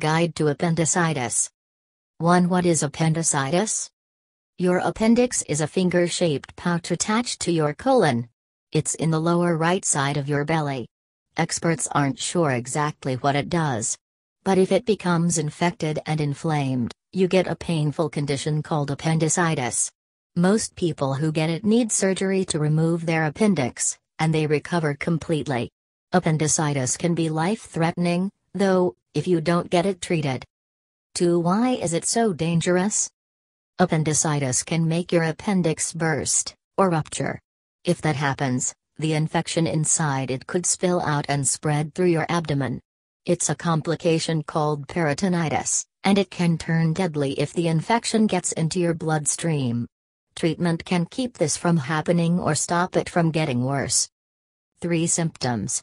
Guide to Appendicitis 1. What is appendicitis? Your appendix is a finger shaped pouch attached to your colon. It's in the lower right side of your belly. Experts aren't sure exactly what it does. But if it becomes infected and inflamed, you get a painful condition called appendicitis. Most people who get it need surgery to remove their appendix, and they recover completely. Appendicitis can be life threatening, though, if you don't get it treated. 2. Why is it so dangerous? Appendicitis can make your appendix burst or rupture. If that happens, the infection inside it could spill out and spread through your abdomen. It's a complication called peritonitis, and it can turn deadly if the infection gets into your bloodstream. Treatment can keep this from happening or stop it from getting worse. 3 Symptoms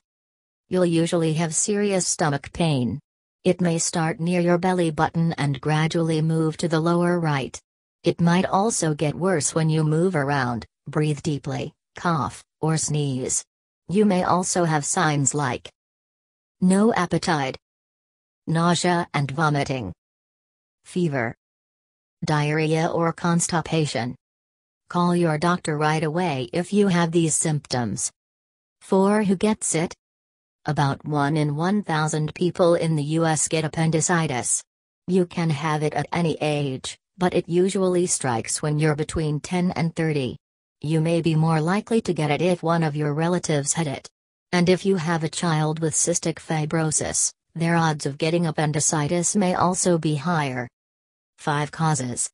You'll usually have serious stomach pain, it may start near your belly button and gradually move to the lower right. It might also get worse when you move around, breathe deeply, cough, or sneeze. You may also have signs like no appetite, nausea and vomiting, fever, diarrhea, or constipation. Call your doctor right away if you have these symptoms. 4. Who gets it? About 1 in 1,000 people in the US get appendicitis. You can have it at any age, but it usually strikes when you're between 10 and 30. You may be more likely to get it if one of your relatives had it. And if you have a child with cystic fibrosis, their odds of getting appendicitis may also be higher. 5 Causes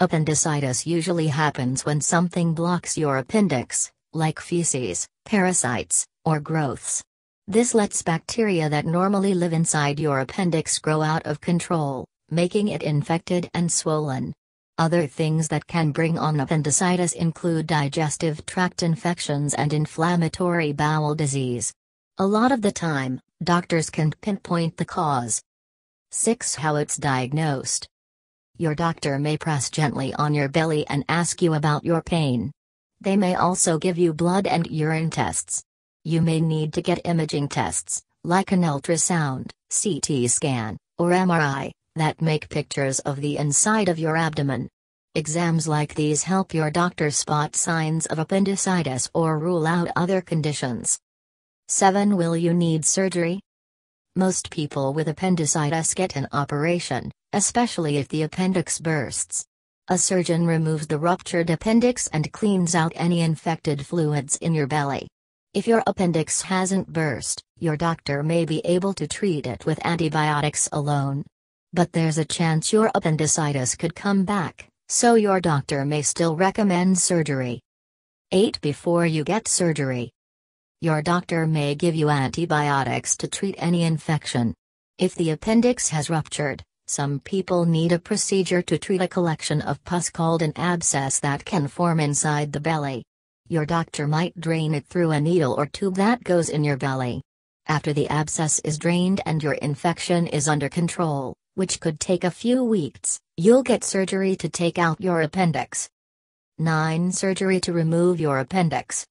Appendicitis usually happens when something blocks your appendix, like feces, parasites, or growths. This lets bacteria that normally live inside your appendix grow out of control, making it infected and swollen. Other things that can bring on appendicitis include digestive tract infections and inflammatory bowel disease. A lot of the time, doctors can pinpoint the cause. 6. How it's diagnosed. Your doctor may press gently on your belly and ask you about your pain. They may also give you blood and urine tests. You may need to get imaging tests, like an ultrasound, CT scan, or MRI, that make pictures of the inside of your abdomen. Exams like these help your doctor spot signs of appendicitis or rule out other conditions. 7. Will you need surgery? Most people with appendicitis get an operation, especially if the appendix bursts. A surgeon removes the ruptured appendix and cleans out any infected fluids in your belly. If your appendix hasn't burst, your doctor may be able to treat it with antibiotics alone. But there's a chance your appendicitis could come back, so your doctor may still recommend surgery. 8. Before you get surgery, your doctor may give you antibiotics to treat any infection. If the appendix has ruptured, some people need a procedure to treat a collection of pus called an abscess that can form inside the belly. Your doctor might drain it through a needle or tube that goes in your belly. After the abscess is drained and your infection is under control, which could take a few weeks, you'll get surgery to take out your appendix. 9. Surgery to remove your appendix.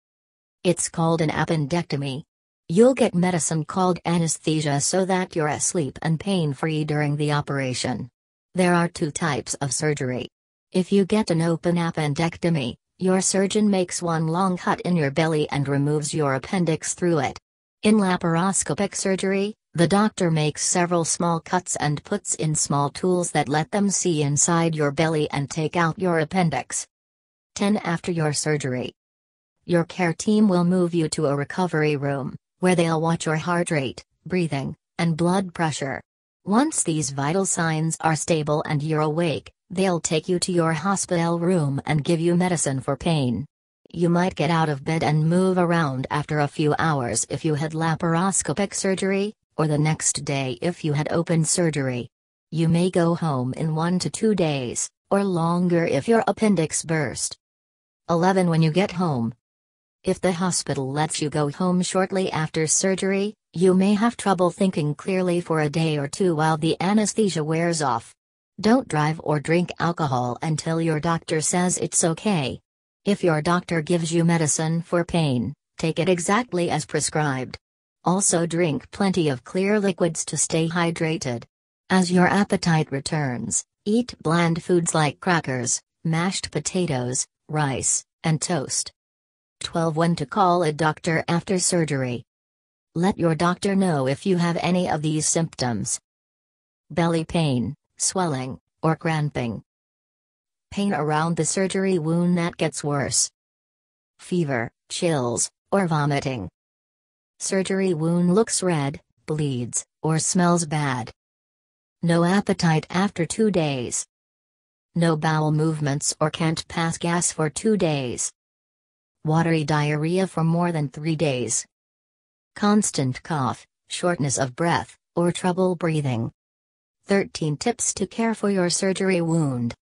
It's called an appendectomy. You'll get medicine called anesthesia so that you're asleep and pain free during the operation. There are two types of surgery. If you get an open appendectomy, your surgeon makes one long cut in your belly and removes your appendix through it. In laparoscopic surgery, the doctor makes several small cuts and puts in small tools that let them see inside your belly and take out your appendix. 10 After your surgery, your care team will move you to a recovery room, where they'll watch your heart rate, breathing, and blood pressure. Once these vital signs are stable and you're awake, They'll take you to your hospital room and give you medicine for pain. You might get out of bed and move around after a few hours if you had laparoscopic surgery, or the next day if you had open surgery. You may go home in one to two days, or longer if your appendix burst. 11. When you get home, if the hospital lets you go home shortly after surgery, you may have trouble thinking clearly for a day or two while the anesthesia wears off. Don't drive or drink alcohol until your doctor says it's okay. If your doctor gives you medicine for pain, take it exactly as prescribed. Also, drink plenty of clear liquids to stay hydrated. As your appetite returns, eat bland foods like crackers, mashed potatoes, rice, and toast. 12. When to call a doctor after surgery. Let your doctor know if you have any of these symptoms belly pain, swelling, or cramping. Pain around the surgery wound that gets worse. Fever, chills, or vomiting. Surgery wound looks red, bleeds, or smells bad. No appetite after two days. No bowel movements or can't pass gas for two days. Watery diarrhea for more than three days. Constant cough, shortness of breath, or trouble breathing. 13 Tips to Care for Your Surgery Wound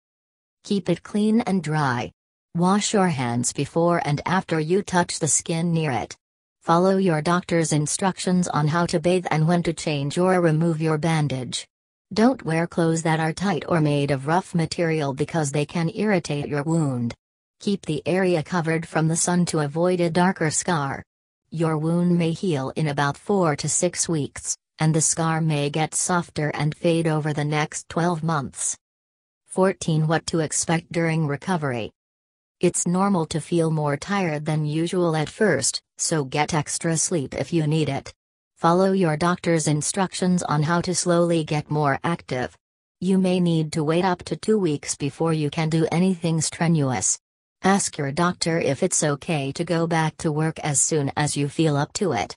Keep it clean and dry. Wash your hands before and after you touch the skin near it. Follow your doctor's instructions on how to bathe and when to change or remove your bandage. Don't wear clothes that are tight or made of rough material because they can irritate your wound. Keep the area covered from the sun to avoid a darker scar. Your wound may heal in about 4 to 6 weeks, and the scar may get softer and fade over the next 12 months. 14. What to expect during recovery. It's normal to feel more tired than usual at first, so get extra sleep if you need it. Follow your doctor's instructions on how to slowly get more active. You may need to wait up to two weeks before you can do anything strenuous. Ask your doctor if it's okay to go back to work as soon as you feel up to it.